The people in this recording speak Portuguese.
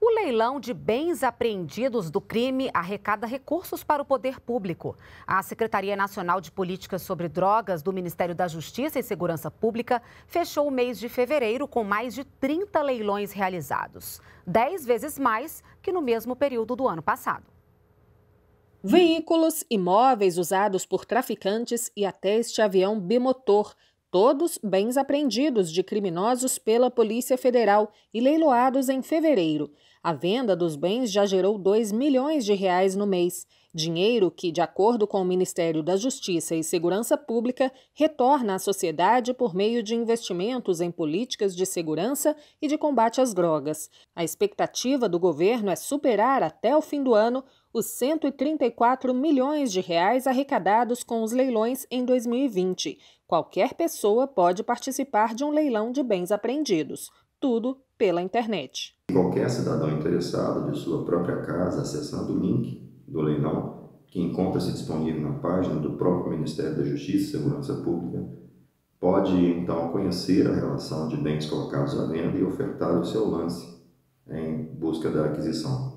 O leilão de bens apreendidos do crime arrecada recursos para o poder público. A Secretaria Nacional de Políticas sobre Drogas do Ministério da Justiça e Segurança Pública fechou o mês de fevereiro com mais de 30 leilões realizados, 10 vezes mais que no mesmo período do ano passado. Veículos, imóveis usados por traficantes e até este avião bimotor todos bens apreendidos de criminosos pela Polícia Federal e leiloados em fevereiro. A venda dos bens já gerou 2 milhões de reais no mês, dinheiro que, de acordo com o Ministério da Justiça e Segurança Pública, retorna à sociedade por meio de investimentos em políticas de segurança e de combate às drogas. A expectativa do governo é superar até o fim do ano os 134 milhões de reais arrecadados com os leilões em 2020. Qualquer pessoa pode participar de um leilão de bens apreendidos tudo pela internet. Qualquer cidadão interessado de sua própria casa acessando o link do leilão, que encontra-se disponível na página do próprio Ministério da Justiça e Segurança Pública, pode então conhecer a relação de bens colocados à venda e ofertar o seu lance em busca da aquisição.